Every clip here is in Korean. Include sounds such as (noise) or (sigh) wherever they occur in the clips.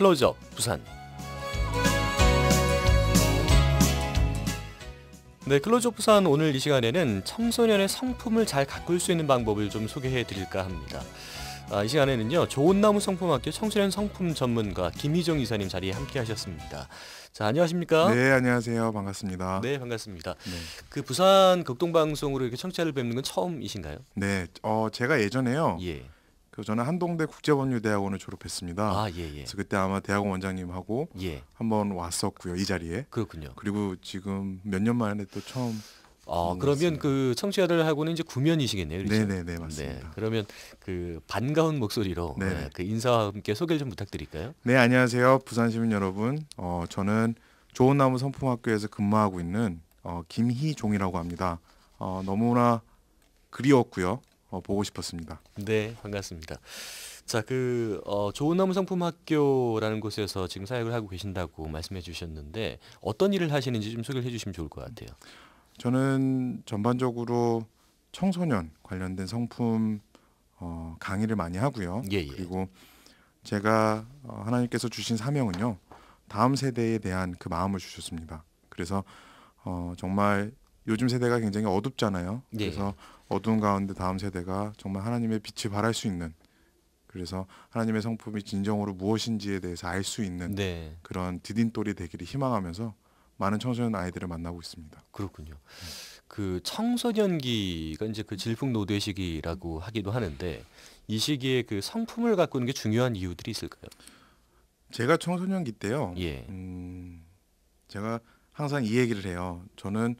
클로즈업 부산 네, 클로즈업 부산 오늘 이 시간에는 청소년의 성품을 잘 가꿀 수 있는 방법을 좀 소개해 드릴까 합니다. 아, 이 시간에는요 좋은 나무 성품학교 청소년 성품 전문가 김희정 이사님 자리에 함께하셨습니다. 자 안녕하십니까? 네 안녕하세요 반갑습니다. 네 반갑습니다. 네. 그 부산 극동 방송으로 이렇게 청취자를 뵙는 건 처음이신가요? 네, 어 제가 예전에요. 예. 그 저는 한동대 국제법률대학원을 졸업했습니다. 아, 예, 예. 그래서 그때 아마 대학원 원장님하고 예. 한번 왔었고요 이 자리에. 그렇군요. 그리고 지금 몇 년 만에 또 처음. 아 그러면 그 청취자들하고는 이제 구면이시겠네요. 그렇죠? 네네네 네. 맞습니다. 네, 그러면 그 반가운 목소리로 네, 그 인사와 함께 소개를 좀 부탁드릴까요? 네 안녕하세요 부산 시민 여러분. 어 저는 좋은 나무 선품학교에서 근무하고 있는 어, 김희종이라고 합니다. 어, 너무나 그리웠고요. 어, 보고 싶었습니다. 네, 반갑습니다. 자, 그 어, 좋은 나무 상품 학교라는 곳에서 지금 사역을 하고 계신다고 말씀해 주셨는데 어떤 일을 하시는지 좀 소개를 해 주시면 좋을 것 같아요. 저는 전반적으로 청소년 관련된 성품 어, 강의를 많이 하고요. 예, 예. 그리고 제가 어, 하나님께서 주신 사명은요. 다음 세대에 대한 그 마음을 주셨습니다. 그래서 어, 정말 요즘 세대가 굉장히 어둡잖아요. 네. 그래서 예. 어두운 가운데 다음 세대가 정말 하나님의 빛을 발할 수 있는 그래서 하나님의 성품이 진정으로 무엇인지에 대해서 알 수 있는 네. 그런 디딤돌이 되기를 희망하면서 많은 청소년 아이들을 만나고 있습니다. 그렇군요. 그 청소년기가 이제 그 질풍노도의 시기라고 하기도 하는데 이 시기에 그 성품을 갖고 있는게 중요한 이유들이 있을까요? 제가 청소년기 때요. 예. 음, 제가 항상 이 얘기를 해요. 저는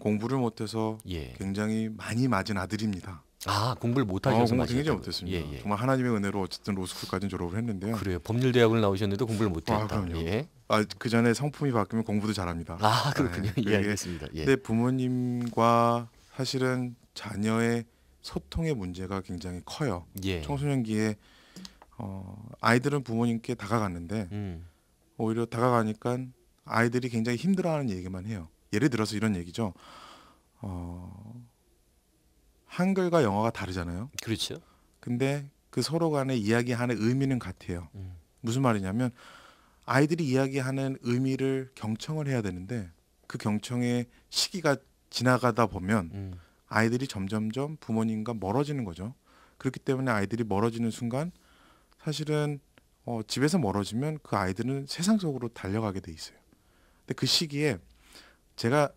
공부를 못해서 예. 굉장히 많이 맞은 아들입니다. 아 공부를 못하셔서 어, 아, 공부 굉장히 못했습니다. 예, 예. 정말 하나님의 은혜로 어쨌든 로스쿨까지는 졸업을 했는데요. 그래요. 법률대학을 나오셨는데 공부를 못했다. 아, 그럼요. 예. 아그 전에 성품이 바뀌면 공부도 잘합니다. 아 (laughs) 그렇군요. 네. 예, 알겠습니다. 예. 근데 부모님과 사실은 자녀의 소통의 문제가 굉장히 커요. 예. 청소년기에 어, 아이들은 부모님께 다가갔는데 음. 오히려 다가가니까 아이들이 굉장히 힘들어하는 얘기만 해요. 예를 들어서 이런 얘기죠. 어, 한글과 영어가 다르잖아요. 그렇죠. 근데 그 서로 간에 이야기하는 의미는 같아요. 음. 무슨 말이냐면 아이들이 이야기하는 의미를 경청을 해야 되는데 그 경청의 시기가 지나가다 보면 음. 아이들이 점점점 부모님과 멀어지는 거죠. 그렇기 때문에 아이들이 멀어지는 순간 사실은 어, 집에서 멀어지면 그 아이들은 세상 속으로 달려가게 돼 있어요. 근데 그 시기에 제가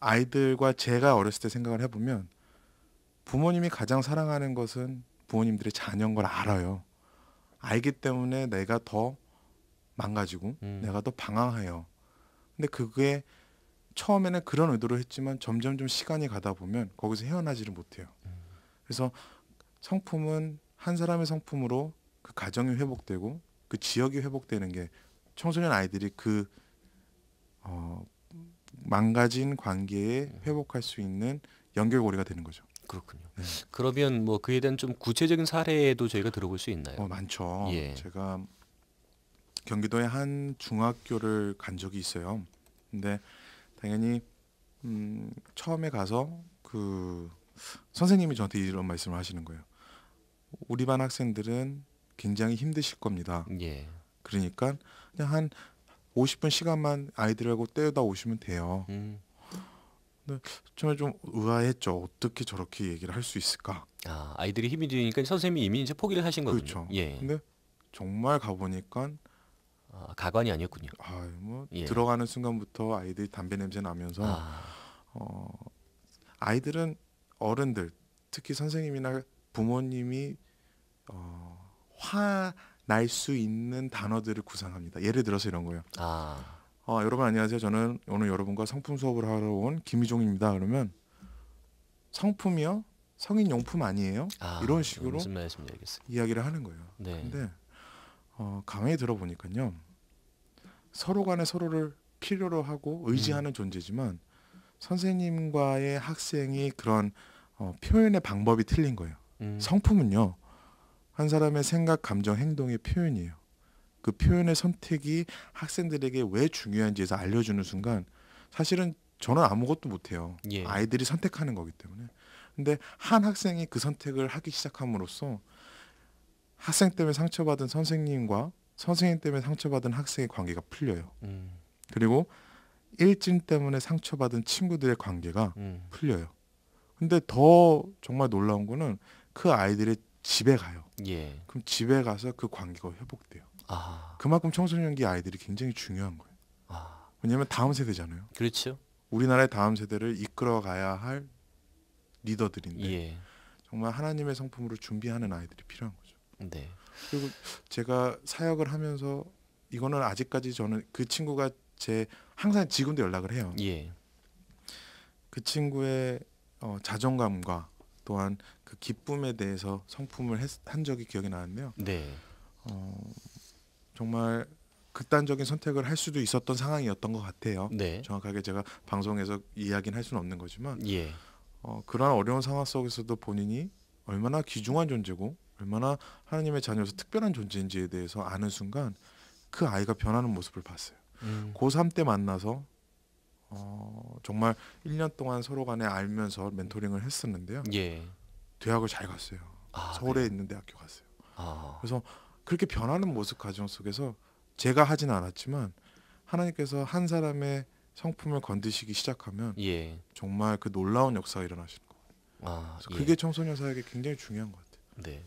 아이들과 제가 어렸을 때 생각을 해보면 부모님이 가장 사랑하는 것은 부모님들의 자녀인 걸 알아요. 알기 때문에 내가 더 망가지고 음. 내가 더 방황해요. 근데 그게 처음에는 그런 의도로 했지만 점점 좀 시간이 가다 보면 거기서 헤어나지를 못해요. 음. 그래서 성품은 한 사람의 성품으로 그 가정이 회복되고 그 지역이 회복되는 게 청소년 아이들이 그 어, 망가진 관계에 회복할 수 있는 연결고리가 되는 거죠. 그렇군요. 네. 그러면 뭐 그에 대한 좀 구체적인 사례도 저희가 들어볼 수 있나요? 어, 많죠. 예. 제가 경기도의 한 중학교를 간 적이 있어요. 근데 당연히 음, 처음에 가서 그 선생님이 저한테 이런 말씀을 하시는 거예요. 우리 반 학생들은 굉장히 힘드실 겁니다. 예. 그러니까 그냥 한 50분 시간만 아이들하고 떼어다 오시면 돼요. 음. 근데 정말 좀 의아했죠. 어떻게 저렇게 얘기를 할 수 있을까? 아, 아이들이 힘이 되니까 선생님이 이미 이제 포기를 하신 거군요. 그렇죠. 예. 근데 정말 가보니까 아, 가관이 아니었군요. 아, 뭐 예. 들어가는 순간부터 아이들이 담배 냄새 나면서 아. 어, 아이들은 어른들 특히 선생님이나 부모님이 어, 화 날수 있는 단어들을 구상합니다. 예를 들어서 이런 거예요. 아. 어, 여러분 안녕하세요. 저는 오늘 여러분과 상품 수업을 하러 온 김희종입니다. 그러면 상품이요? 성인 용품 아니에요? 아, 이런 식으로 이야기를 하는 거예요. 네. 근데 어, 강의 들어보니까요. 서로 간에 서로를 필요로 하고 의지하는 음. 존재지만 선생님과의 학생이 그런 어, 표현의 방법이 틀린 거예요. 음. 성품은요. 한 사람의 생각, 감정, 행동의 표현이에요. 그 표현의 선택이 학생들에게 왜 중요한지에서 알려주는 순간 사실은 저는 아무것도 못해요. 예. 아이들이 선택하는 거기 때문에. 근데 한 학생이 그 선택을 하기 시작함으로써 학생 때문에 상처받은 선생님과 선생님 때문에 상처받은 학생의 관계가 풀려요. 음. 그리고 일진 때문에 상처받은 친구들의 관계가 음. 풀려요. 근데 더 정말 놀라운 거는 그 아이들의 집에 가요. 예. 그럼 집에 가서 그 관계가 회복돼요. 아. 그만큼 청소년기 아이들이 굉장히 중요한 거예요. 아. 왜냐하면 다음 세대잖아요. 그렇죠. 우리나라의 다음 세대를 이끌어가야 할 리더들인데 예. 정말 하나님의 성품으로 준비하는 아이들이 필요한 거죠. 네. 그리고 제가 사역을 하면서 이거는 아직까지 저는 그 친구가 제 항상 지금도 연락을 해요. 예. 그 친구의 어, 자존감과 또한 그 기쁨에 대해서 성품을 했, 한 적이 기억이 나는데요. 네. 어, 정말 극단적인 선택을 할 수도 있었던 상황이었던 것 같아요. 네. 정확하게 제가 방송에서 이야기는 할 수는 없는 거지만 예. 어, 그러한 어려운 상황 속에서도 본인이 얼마나 귀중한 존재고 얼마나 하나님의 자녀로서 특별한 존재인지에 대해서 아는 순간 그 아이가 변하는 모습을 봤어요. 음. 고3 때 만나서 어, 정말 1년 동안 서로 간에 알면서 멘토링을 했었는데요. 예. 대학을 잘 갔어요. 아, 서울에 네. 있는 대학교 갔어요. 아. 그래서 그렇게 변하는 모습 과정 속에서 제가 하진 않았지만 하나님께서 한 사람의 성품을 건드시기 시작하면 예. 정말 그 놀라운 역사가 일어나시는 거예요. 아, 그래서 예. 그게 청소년 사역에 굉장히 중요한 것 같아요. 네.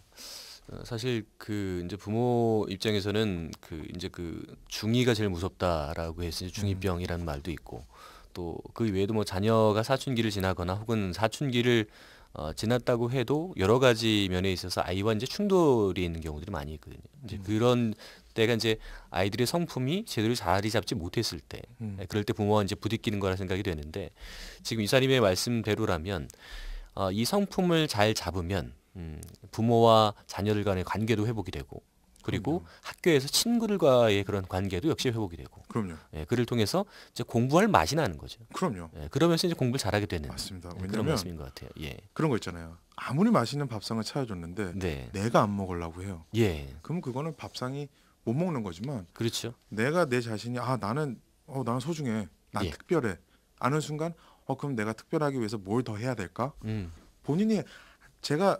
어, 사실 그 이제 부모 입장에서는 그 이제 그 중이가 제일 무섭다라고 해서 음. 중이병이라는 말도 있고 또 그 외에도 뭐 자녀가 사춘기를 지나거나 혹은 사춘기를 어, 지났다고 해도 여러 가지 면에 있어서 아이와 이제 충돌이 있는 경우들이 많이 있거든요. 이제 음. 그런 때가 이제 아이들의 성품이 제대로 자리 잡지 못했을 때, 음. 예, 그럴 때 부모와 이제 부딪히는 거라 생각이 되는데 지금 이사님의 말씀대로라면 어, 이 성품을 잘 잡으면 음, 부모와 자녀들 간의 관계도 회복이 되고 그리고 그럼요. 학교에서 친구들과의 그런 관계도 역시 회복이 되고. 그럼요. 예, 그를 통해서 이제 공부할 맛이 나는 거죠. 그럼요. 예, 그러면서 이제 공부를 잘하게 되는. 맞습니다. 예, 그런 말씀인 것 같아요. 예. 그런 거 있잖아요. 아무리 맛있는 밥상을 차려줬는데 네. 내가 안 먹으려고 해요. 예. 그럼 그거는 밥상이 못 먹는 거지만 그렇죠. 내가 내 자신이 아 나는 어 나는 소중해. 난 예. 특별해. 아는 순간 어 그럼 내가 특별하기 위해서 뭘 더 해야 될까? 음. 본인이 제가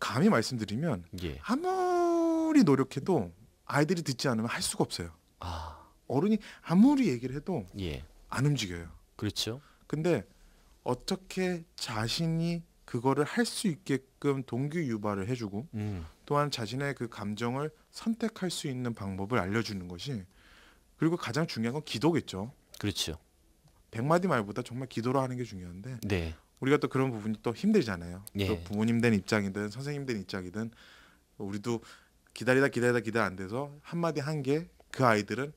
감히 말씀드리면 예. 아무리 노력해도 아이들이 듣지 않으면 할 수가 없어요. 아. 어른이 아무리 얘기를 해도 예. 안 움직여요. 그렇죠. 근데 어떻게 자신이 그거를 할 수 있게끔 동기 유발을 해주고 음. 또한 자신의 그 감정을 선택할 수 있는 방법을 알려주는 것이 그리고 가장 중요한 건 기도겠죠. 그렇죠. 백마디 말보다 정말 기도로 하는 게 중요한데 네. 우리가 또 그런 부분이 또 힘들잖아요. 예. 또 부모님 된 입장이든 선생님 된 입장이든 우리도 기다리다 기다리다 기다 안 돼서 한 마디 한 게 그 아이들은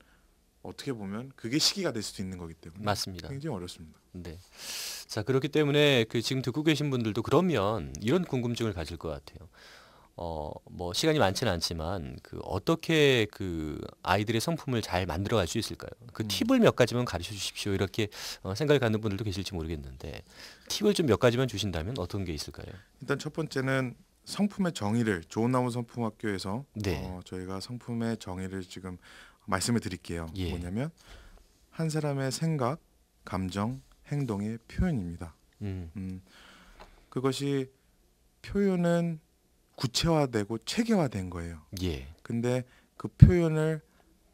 어떻게 보면 그게 시기가 될 수도 있는 거기 때문에 맞습니다. 굉장히 어렵습니다. 네. 자 그렇기 때문에 그 지금 듣고 계신 분들도 그러면 이런 궁금증을 가질 것 같아요. 어, 뭐 시간이 많지는 않지만 그 어떻게 그 아이들의 성품을 잘 만들어 갈 수 있을까요? 그 음. 팁을 몇 가지만 가르쳐 주십시오. 이렇게 어, 생각을갖는 분들도 계실지 모르겠는데 팁을 좀 몇 가지만 주신다면 어떤 게 있을까요? 일단 첫 번째는 성품의 정의를 좋은 나무 성품학교에서 네. 어, 저희가 성품의 정의를 지금 말씀을 드릴게요. 예. 뭐냐면 한 사람의 생각, 감정, 행동의 표현입니다. 음. 음. 그것이 표현은 구체화되고 체계화된 거예요. 예. 근데 그 표현을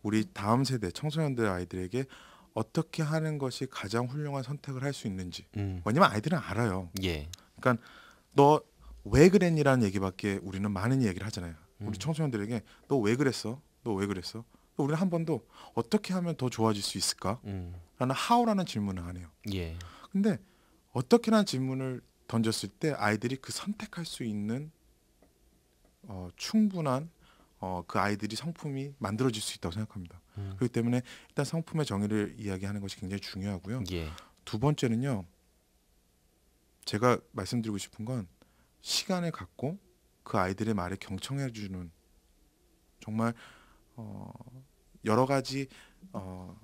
우리 다음 세대 청소년들 아이들에게 어떻게 하는 것이 가장 훌륭한 선택을 할 수 있는지. 음. 왜냐면 아이들은 알아요. 예. 그러니까 너 왜 그랬니라는 얘기밖에 우리는 많은 얘기를 하잖아요. 음. 우리 청소년들에게 너 왜 그랬어? 너 왜 그랬어? 우리는 한 번도 어떻게 하면 더 좋아질 수 있을까? 음. 라는 하우라는 질문을 안 해요. 예. 근데 어떻게라는 질문을 던졌을 때 아이들이 그 선택할 수 있는 어, 충분한 어, 그 아이들이 성품이 만들어질 수 있다고 생각합니다. 음. 그렇기 때문에 일단 성품의 정의를 이야기하는 것이 굉장히 중요하고요. 예. 두 번째는요. 제가 말씀드리고 싶은 건 시간을 갖고 그 아이들의 말에 경청해 주는 정말 어, 여러 가지 어,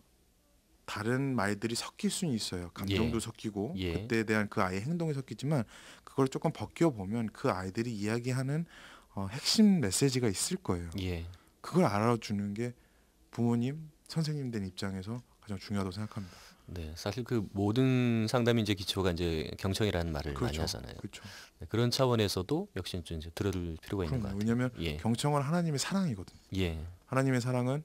다른 말들이 섞일 수는 있어요. 감정도 예. 섞이고 예. 그때에 대한 그 아이의 행동이 섞이지만 그걸 조금 벗겨 보면 그 아이들이 이야기하는 어, 핵심 메시지가 있을 거예요. 예. 그걸 알아주는 게 부모님, 선생님된 입장에서 가장 중요하다고 생각합니다. 네, 사실 그 모든 상담이 이제 기초가 이제 경청이라는 말을 그렇죠. 많이 하잖아요. 그렇죠. 네, 그런 차원에서도 역시 좀 이제 들어줄 필요가 있는 거예요. 왜냐하면 예. 경청은 하나님의 사랑이거든 예. 하나님의 사랑은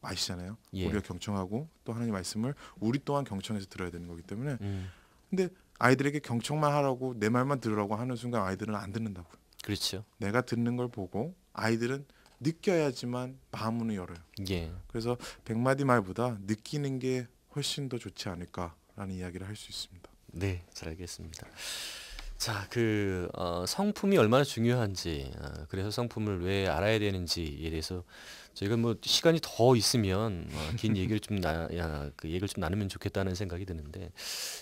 아시잖아요. 예. 우리가 경청하고 또 하나님 말씀을 우리 또한 경청해서 들어야 되는 거기 때문에. 음. 근데 아이들에게 경청만 하라고 내 말만 들으라고 하는 순간 아이들은 안 듣는다고요. 그렇죠. 내가 듣는 걸 보고 아이들은 느껴야지만 마음문 열어요. 예. 그래서 백마디 말보다 느끼는 게 훨씬 더 좋지 않을까라는 이야기를 할 수 있습니다. 네, 잘 알겠습니다. 자, 그 어, 성품이 얼마나 중요한지, 어, 그래서 성품을 왜 알아야 되는지에 대해서 저희가 뭐 시간이 더 있으면 어, 긴 (laughs) 얘기를 좀 나, 그 얘기를 좀 나누면 좋겠다는 생각이 드는데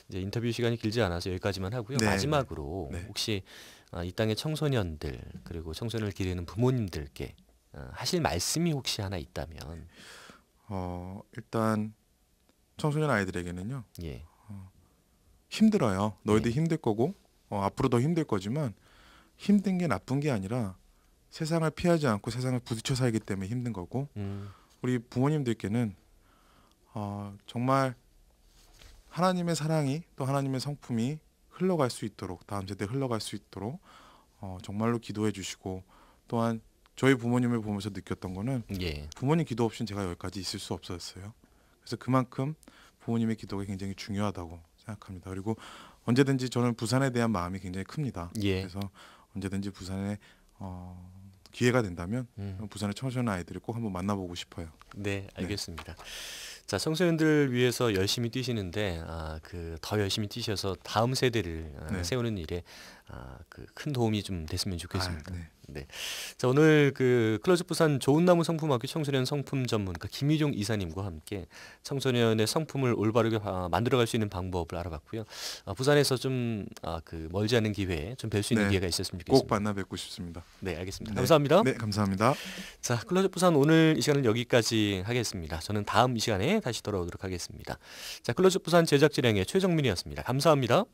이제 인터뷰 시간이 길지 않아서 여기까지만 하고요. 네. 네. 마지막으로 네. 혹시 어, 이 땅의 청소년들 그리고 청소년을 기르는 부모님들께 어, 하실 말씀이 혹시 하나 있다면 어, 일단 청소년 아이들에게는요. 예. 어, 힘들어요. 너희들 예. 힘들 거고 어, 앞으로 더 힘들 거지만 힘든 게 나쁜 게 아니라 세상을 피하지 않고 세상을 부딪혀 살기 때문에 힘든 거고 음. 우리 부모님들께는 어, 정말 하나님의 사랑이 또 하나님의 성품이 흘러갈 수 있도록 다음 세대 흘러갈 수 있도록 어, 정말로 기도해 주시고 또한 저희 부모님을 보면서 느꼈던 거는 예. 부모님 기도 없이는 제가 여기까지 있을 수 없었어요. 그래서 그만큼 부모님의 기도가 굉장히 중요하다고 생각합니다. 그리고 언제든지 저는 부산에 대한 마음이 굉장히 큽니다. 예. 그래서 언제든지 부산에 어, 기회가 된다면 음. 부산에 청소년 아이들을 꼭 한번 만나보고 싶어요. 네, 알겠습니다. 네. 자, 청소년들 을 위해서 열심히 뛰시는데 아, 그 더 열심히 뛰셔서 다음 세대를 아, 네. 세우는 일에 아, 그 큰 도움이 좀 됐으면 좋겠습니다. 아, 네. 네. 자, 오늘 그 클로즈 부산 좋은 나무 성품학교 청소년 성품 전문가 그러니까 김유종 이사님과 함께 청소년의 성품을 올바르게 만들어갈 수 있는 방법을 알아봤고요. 아, 부산에서 좀 아, 그 멀지 않은 기회에 좀 뵐 수 있는 네. 기회가 있었으면 좋겠습니다. 꼭 만나 뵙고 싶습니다. 네, 알겠습니다. 네. 감사합니다. 네, 감사합니다. 자, 클로즈 부산 오늘 이 시간은 여기까지 하겠습니다. 저는 다음 이 시간에 다시 돌아오도록 하겠습니다. 자, 클로즈 부산 제작 진행의 최정민이었습니다. 감사합니다.